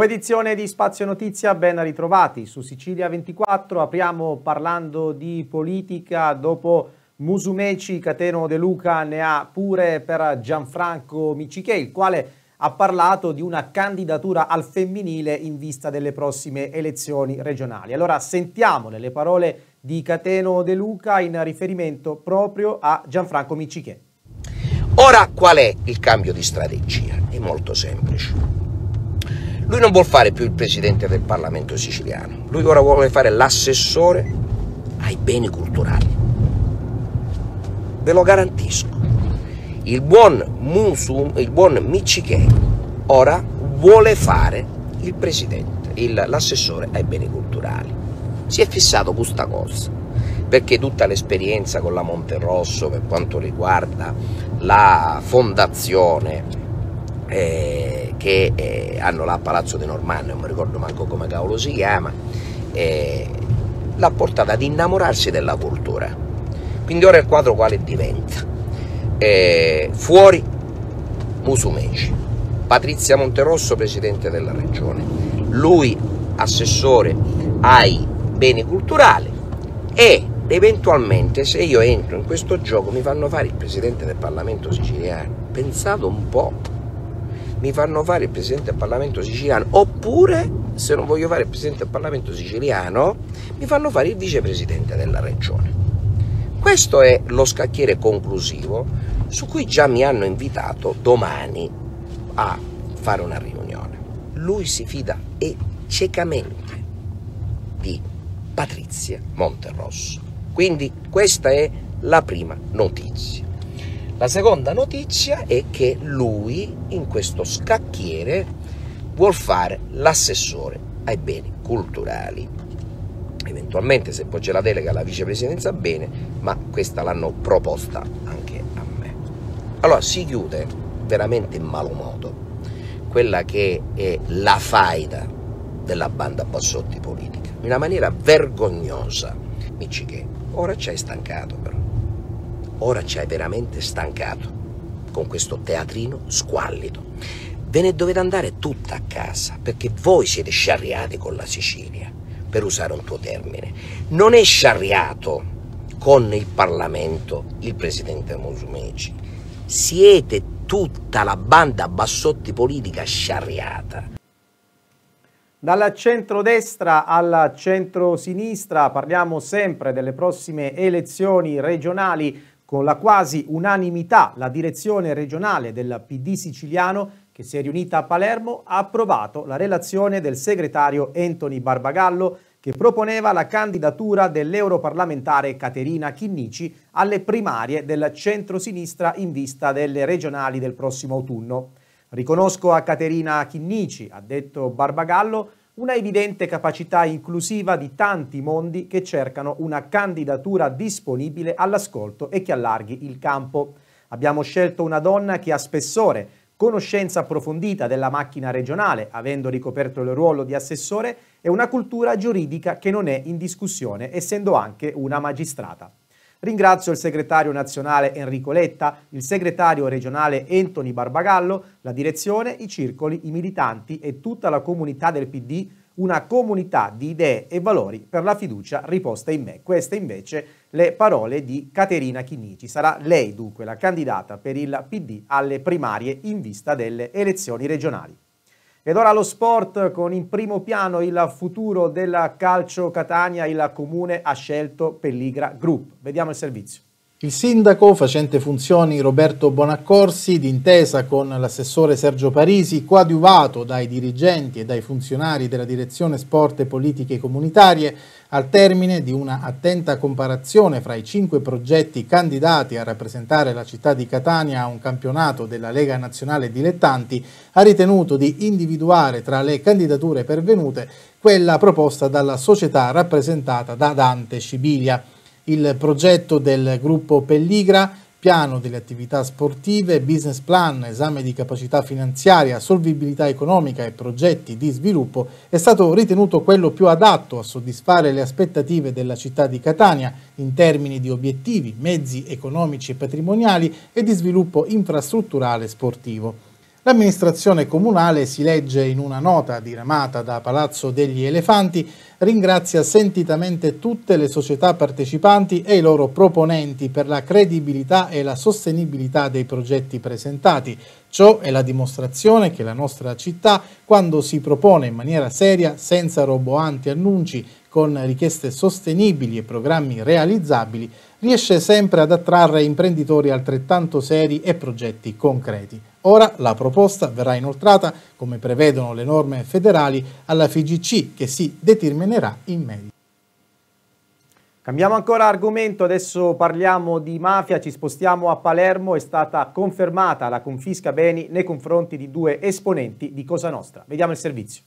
Nuova edizione di Spazio Notizia, ben ritrovati. Su Sicilia 24 apriamo parlando di politica dopo Musumeci, Cateno De Luca ne ha pure per Gianfranco Miciche, il quale ha parlato di una candidatura al femminile in vista delle prossime elezioni regionali. Allora sentiamole le parole di Cateno De Luca in riferimento proprio a Gianfranco Miciche. Ora qual è il cambio di strategia? È molto semplice lui non vuole fare più il presidente del Parlamento siciliano, lui ora vuole fare l'assessore ai beni culturali. Ve lo garantisco. Il buon Musum, il buon Michichè, ora vuole fare il presidente, l'assessore ai beni culturali. Si è fissato questa cosa perché tutta l'esperienza con la Monte Rosso per quanto riguarda la fondazione eh, che eh, hanno là a Palazzo De Normanno, non mi ricordo manco come cavolo si chiama, eh, l'ha portata ad innamorarsi della cultura. Quindi ora il quadro quale diventa? Eh, fuori Musumeci, Patrizia Monterosso, presidente della regione, lui assessore ai beni culturali e eventualmente se io entro in questo gioco mi fanno fare il presidente del Parlamento siciliano. Pensate un po' mi fanno fare il presidente del Parlamento siciliano, oppure se non voglio fare il presidente del Parlamento siciliano, mi fanno fare il vicepresidente della regione. Questo è lo scacchiere conclusivo su cui già mi hanno invitato domani a fare una riunione. Lui si fida e ciecamente di Patrizia Monterrosso. Quindi questa è la prima notizia. La seconda notizia è che lui in questo scacchiere vuol fare l'assessore ai beni culturali. Eventualmente se poi c'è la delega alla vicepresidenza bene, ma questa l'hanno proposta anche a me. Allora si chiude veramente in malo modo quella che è la faida della banda Bassotti politica, in una maniera vergognosa. che ora ci hai stancato però. Ora ci hai veramente stancato con questo teatrino squallido. Ve ne dovete andare tutta a casa perché voi siete sciarriati con la Sicilia, per usare un tuo termine. Non è sciarriato con il Parlamento il presidente Musumeci. Siete tutta la banda bassotti politica sciarriata. Dalla centrodestra alla centrosinistra parliamo sempre delle prossime elezioni regionali con la quasi unanimità la direzione regionale del PD siciliano, che si è riunita a Palermo, ha approvato la relazione del segretario Anthony Barbagallo che proponeva la candidatura dell'europarlamentare Caterina Chinnici alle primarie del centrosinistra in vista delle regionali del prossimo autunno. Riconosco a Caterina Chinnici, ha detto Barbagallo, una evidente capacità inclusiva di tanti mondi che cercano una candidatura disponibile all'ascolto e che allarghi il campo. Abbiamo scelto una donna che ha spessore, conoscenza approfondita della macchina regionale, avendo ricoperto il ruolo di assessore, e una cultura giuridica che non è in discussione, essendo anche una magistrata. Ringrazio il segretario nazionale Enrico Letta, il segretario regionale Anthony Barbagallo, la direzione, i circoli, i militanti e tutta la comunità del PD, una comunità di idee e valori per la fiducia riposta in me. Queste invece le parole di Caterina Chinnici. Sarà lei dunque la candidata per il PD alle primarie in vista delle elezioni regionali. Ed ora lo sport con in primo piano il futuro del calcio Catania, il comune ha scelto Pelligra Group. Vediamo il servizio. Il sindaco, facente funzioni Roberto Bonaccorsi, d'intesa con l'assessore Sergio Parisi, coadiuvato dai dirigenti e dai funzionari della Direzione Sport e Politiche Comunitarie, al termine di una attenta comparazione fra i cinque progetti candidati a rappresentare la città di Catania a un campionato della Lega Nazionale Dilettanti, ha ritenuto di individuare tra le candidature pervenute quella proposta dalla società rappresentata da Dante Scibilia il progetto del gruppo Pelligra, piano delle attività sportive, business plan, esame di capacità finanziaria, solvibilità economica e progetti di sviluppo è stato ritenuto quello più adatto a soddisfare le aspettative della città di Catania in termini di obiettivi, mezzi economici e patrimoniali e di sviluppo infrastrutturale sportivo. L'amministrazione comunale, si legge in una nota diramata da Palazzo degli Elefanti, ringrazia sentitamente tutte le società partecipanti e i loro proponenti per la credibilità e la sostenibilità dei progetti presentati, Ciò è la dimostrazione che la nostra città, quando si propone in maniera seria, senza roboanti annunci, con richieste sostenibili e programmi realizzabili, riesce sempre ad attrarre imprenditori altrettanto seri e progetti concreti. Ora la proposta verrà inoltrata, come prevedono le norme federali, alla FIGC che si determinerà in merito. Cambiamo ancora argomento, adesso parliamo di mafia, ci spostiamo a Palermo, è stata confermata la confisca beni nei confronti di due esponenti di Cosa Nostra. Vediamo il servizio.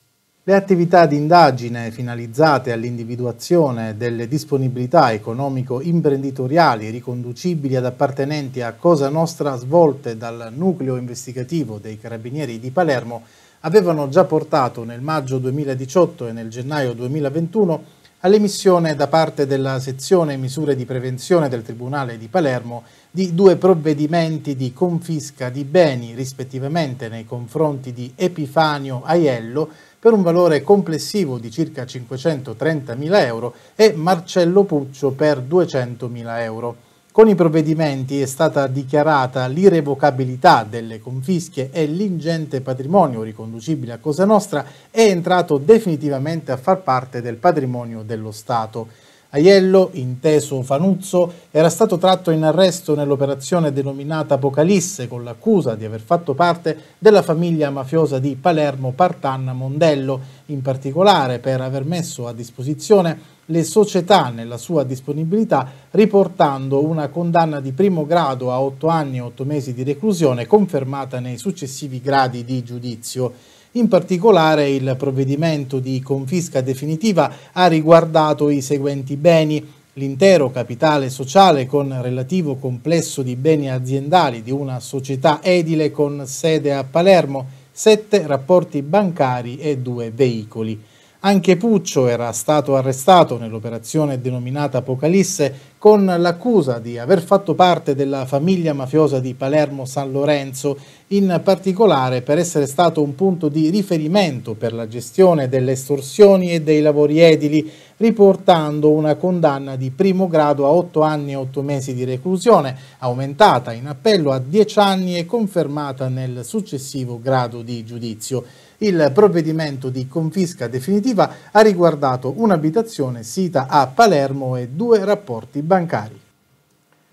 Le attività di indagine finalizzate all'individuazione delle disponibilità economico-imprenditoriali riconducibili ad appartenenti a Cosa Nostra svolte dal nucleo investigativo dei Carabinieri di Palermo avevano già portato nel maggio 2018 e nel gennaio 2021 all'emissione da parte della sezione misure di prevenzione del Tribunale di Palermo di due provvedimenti di confisca di beni rispettivamente nei confronti di Epifanio Aiello per un valore complessivo di circa 530.000 euro e Marcello Puccio per 200.000 euro. Con i provvedimenti è stata dichiarata l'irrevocabilità delle confische e l'ingente patrimonio riconducibile a Cosa Nostra è entrato definitivamente a far parte del patrimonio dello Stato. Aiello, inteso Fanuzzo, era stato tratto in arresto nell'operazione denominata Apocalisse con l'accusa di aver fatto parte della famiglia mafiosa di Palermo Partanna Mondello, in particolare per aver messo a disposizione le società nella sua disponibilità riportando una condanna di primo grado a 8 anni e 8 mesi di reclusione confermata nei successivi gradi di giudizio. In particolare il provvedimento di confisca definitiva ha riguardato i seguenti beni l'intero capitale sociale con relativo complesso di beni aziendali di una società edile con sede a Palermo, sette rapporti bancari e due veicoli. Anche Puccio era stato arrestato nell'operazione denominata Apocalisse con l'accusa di aver fatto parte della famiglia mafiosa di Palermo San Lorenzo, in particolare per essere stato un punto di riferimento per la gestione delle estorsioni e dei lavori edili, riportando una condanna di primo grado a 8 anni e 8 mesi di reclusione, aumentata in appello a 10 anni e confermata nel successivo grado di giudizio. Il provvedimento di confisca definitiva ha riguardato un'abitazione sita a Palermo e due rapporti bancari.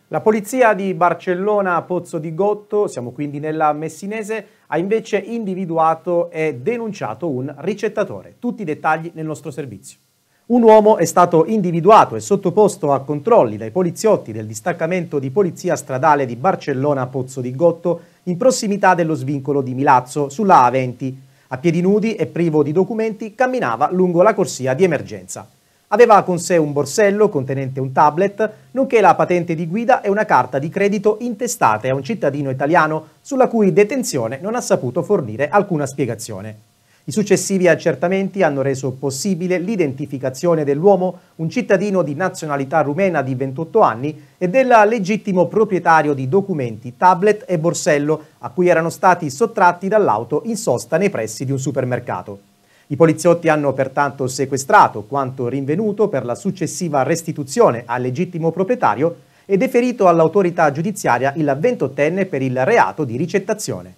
La polizia di Barcellona Pozzo di Gotto, siamo quindi nella Messinese, ha invece individuato e denunciato un ricettatore. Tutti i dettagli nel nostro servizio. Un uomo è stato individuato e sottoposto a controlli dai poliziotti del distaccamento di polizia stradale di Barcellona Pozzo di Gotto in prossimità dello svincolo di Milazzo sulla A20 a piedi nudi e privo di documenti camminava lungo la corsia di emergenza. Aveva con sé un borsello contenente un tablet, nonché la patente di guida e una carta di credito intestate a un cittadino italiano sulla cui detenzione non ha saputo fornire alcuna spiegazione. I successivi accertamenti hanno reso possibile l'identificazione dell'uomo, un cittadino di nazionalità rumena di 28 anni, e del legittimo proprietario di documenti, tablet e borsello, a cui erano stati sottratti dall'auto in sosta nei pressi di un supermercato. I poliziotti hanno pertanto sequestrato quanto rinvenuto per la successiva restituzione al legittimo proprietario e deferito all'autorità giudiziaria il 28enne per il reato di ricettazione.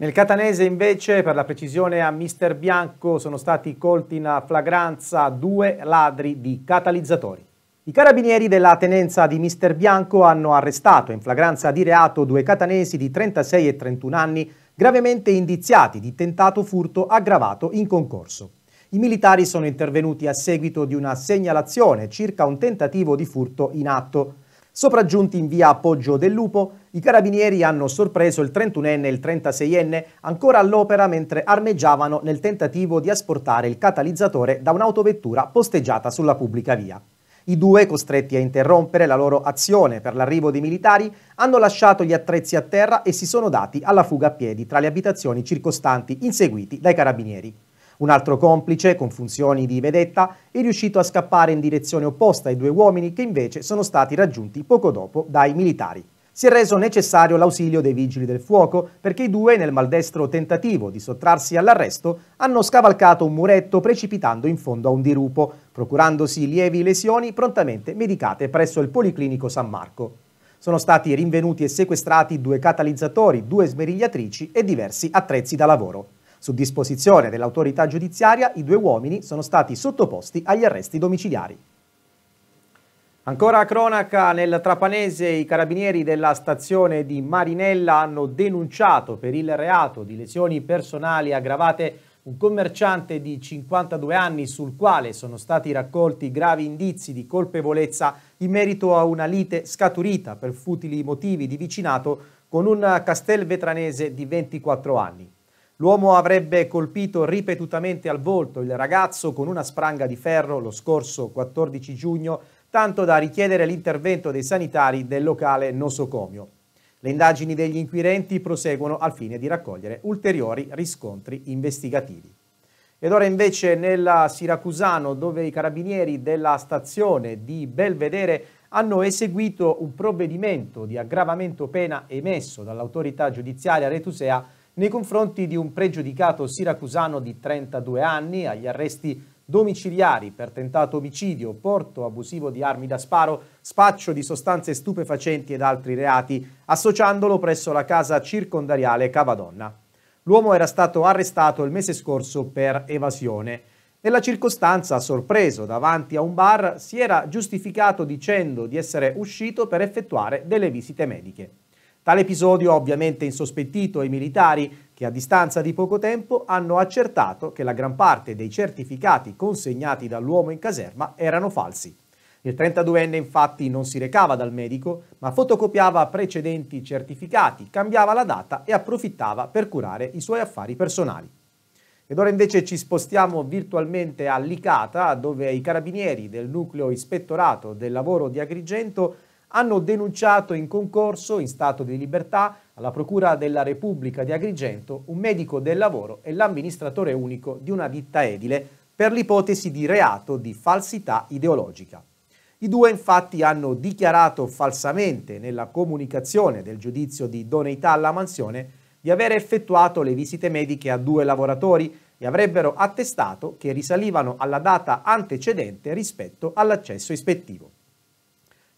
Nel catanese invece, per la precisione a Mister Bianco, sono stati colti in flagranza due ladri di catalizzatori. I carabinieri della tenenza di Mister Bianco hanno arrestato in flagranza di reato due catanesi di 36 e 31 anni gravemente indiziati di tentato furto aggravato in concorso. I militari sono intervenuti a seguito di una segnalazione circa un tentativo di furto in atto. Sopraggiunti in via Appoggio del Lupo, i carabinieri hanno sorpreso il 31enne e il 36enne ancora all'opera mentre armeggiavano nel tentativo di asportare il catalizzatore da un'autovettura posteggiata sulla pubblica via. I due, costretti a interrompere la loro azione per l'arrivo dei militari, hanno lasciato gli attrezzi a terra e si sono dati alla fuga a piedi tra le abitazioni circostanti, inseguiti dai carabinieri. Un altro complice, con funzioni di vedetta, è riuscito a scappare in direzione opposta ai due uomini che invece sono stati raggiunti poco dopo dai militari. Si è reso necessario l'ausilio dei vigili del fuoco perché i due, nel maldestro tentativo di sottrarsi all'arresto, hanno scavalcato un muretto precipitando in fondo a un dirupo, procurandosi lievi lesioni prontamente medicate presso il Policlinico San Marco. Sono stati rinvenuti e sequestrati due catalizzatori, due smerigliatrici e diversi attrezzi da lavoro. Su disposizione dell'autorità giudiziaria i due uomini sono stati sottoposti agli arresti domiciliari. Ancora cronaca, nel Trapanese i carabinieri della stazione di Marinella hanno denunciato per il reato di lesioni personali aggravate un commerciante di 52 anni sul quale sono stati raccolti gravi indizi di colpevolezza in merito a una lite scaturita per futili motivi di vicinato con un castelvetranese di 24 anni. L'uomo avrebbe colpito ripetutamente al volto il ragazzo con una spranga di ferro lo scorso 14 giugno, tanto da richiedere l'intervento dei sanitari del locale nosocomio. Le indagini degli inquirenti proseguono al fine di raccogliere ulteriori riscontri investigativi. Ed ora invece nella Siracusano, dove i carabinieri della stazione di Belvedere hanno eseguito un provvedimento di aggravamento pena emesso dall'autorità giudiziaria retusea nei confronti di un pregiudicato siracusano di 32 anni agli arresti domiciliari per tentato omicidio, porto abusivo di armi da sparo, spaccio di sostanze stupefacenti ed altri reati, associandolo presso la casa circondariale Cavadonna. L'uomo era stato arrestato il mese scorso per evasione. Nella circostanza, sorpreso davanti a un bar, si era giustificato dicendo di essere uscito per effettuare delle visite mediche. Tale episodio ha ovviamente insospettito i militari che a distanza di poco tempo hanno accertato che la gran parte dei certificati consegnati dall'uomo in caserma erano falsi. Il 32enne infatti non si recava dal medico, ma fotocopiava precedenti certificati, cambiava la data e approfittava per curare i suoi affari personali. Ed ora invece ci spostiamo virtualmente a Licata, dove i carabinieri del nucleo ispettorato del lavoro di Agrigento hanno denunciato in concorso, in stato di libertà, alla Procura della Repubblica di Agrigento un medico del lavoro e l'amministratore unico di una ditta edile per l'ipotesi di reato di falsità ideologica. I due infatti hanno dichiarato falsamente nella comunicazione del giudizio di doneità alla mansione di aver effettuato le visite mediche a due lavoratori e avrebbero attestato che risalivano alla data antecedente rispetto all'accesso ispettivo.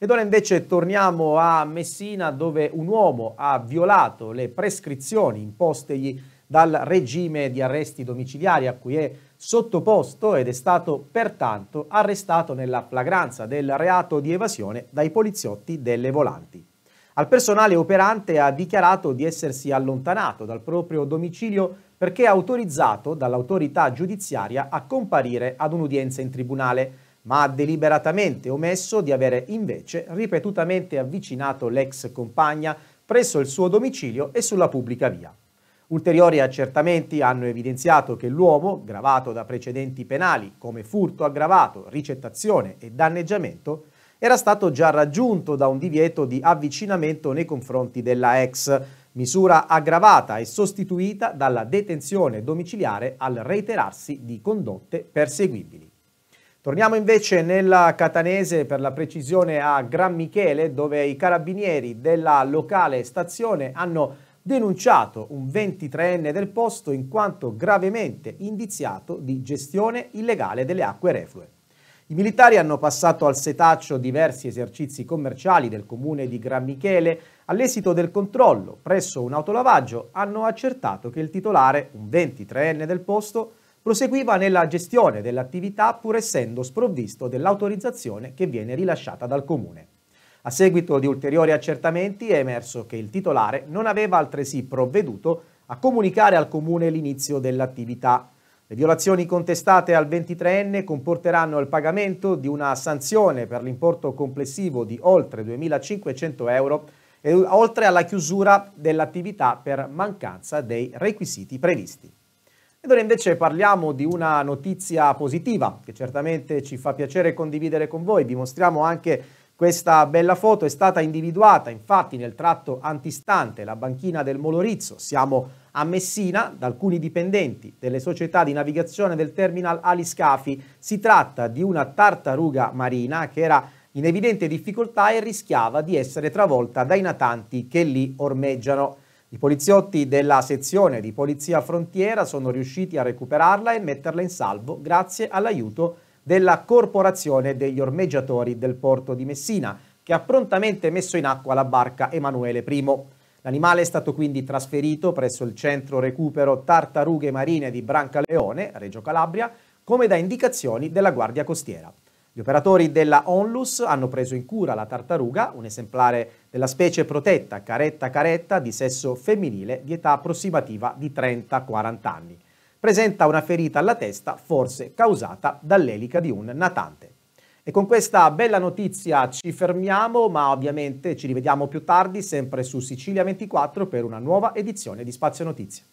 Ed ora invece torniamo a Messina dove un uomo ha violato le prescrizioni impostegli dal regime di arresti domiciliari a cui è sottoposto ed è stato pertanto arrestato nella flagranza del reato di evasione dai poliziotti delle volanti. Al personale operante ha dichiarato di essersi allontanato dal proprio domicilio perché autorizzato dall'autorità giudiziaria a comparire ad un'udienza in tribunale ma ha deliberatamente omesso di avere invece ripetutamente avvicinato l'ex compagna presso il suo domicilio e sulla pubblica via. Ulteriori accertamenti hanno evidenziato che l'uomo, gravato da precedenti penali come furto aggravato, ricettazione e danneggiamento, era stato già raggiunto da un divieto di avvicinamento nei confronti della ex, misura aggravata e sostituita dalla detenzione domiciliare al reiterarsi di condotte perseguibili. Torniamo invece nella Catanese, per la precisione a Gran Michele, dove i carabinieri della locale stazione hanno denunciato un 23enne del posto in quanto gravemente indiziato di gestione illegale delle acque reflue. I militari hanno passato al setaccio diversi esercizi commerciali del comune di Gran Michele. All'esito del controllo presso un autolavaggio hanno accertato che il titolare, un 23enne del posto, proseguiva nella gestione dell'attività pur essendo sprovvisto dell'autorizzazione che viene rilasciata dal comune. A seguito di ulteriori accertamenti è emerso che il titolare non aveva altresì provveduto a comunicare al comune l'inizio dell'attività. Le violazioni contestate al 23enne comporteranno il pagamento di una sanzione per l'importo complessivo di oltre 2.500 euro e oltre alla chiusura dell'attività per mancanza dei requisiti previsti. Ed ora invece parliamo di una notizia positiva che certamente ci fa piacere condividere con voi. Vi mostriamo anche questa bella foto, è stata individuata infatti nel tratto antistante la banchina del Molorizzo. Siamo a Messina da alcuni dipendenti delle società di navigazione del terminal Aliscafi. Si tratta di una tartaruga marina che era in evidente difficoltà e rischiava di essere travolta dai natanti che lì ormeggiano. I poliziotti della sezione di Polizia Frontiera sono riusciti a recuperarla e metterla in salvo grazie all'aiuto della Corporazione degli Ormeggiatori del Porto di Messina, che ha prontamente messo in acqua la barca Emanuele I. L'animale è stato quindi trasferito presso il centro recupero tartarughe marine di Brancaleone, Reggio Calabria, come da indicazioni della Guardia Costiera. Gli operatori della Onlus hanno preso in cura la tartaruga, un esemplare della specie protetta caretta caretta di sesso femminile di età approssimativa di 30-40 anni. Presenta una ferita alla testa forse causata dall'elica di un natante. E con questa bella notizia ci fermiamo, ma ovviamente ci rivediamo più tardi sempre su Sicilia 24 per una nuova edizione di Spazio Notizie.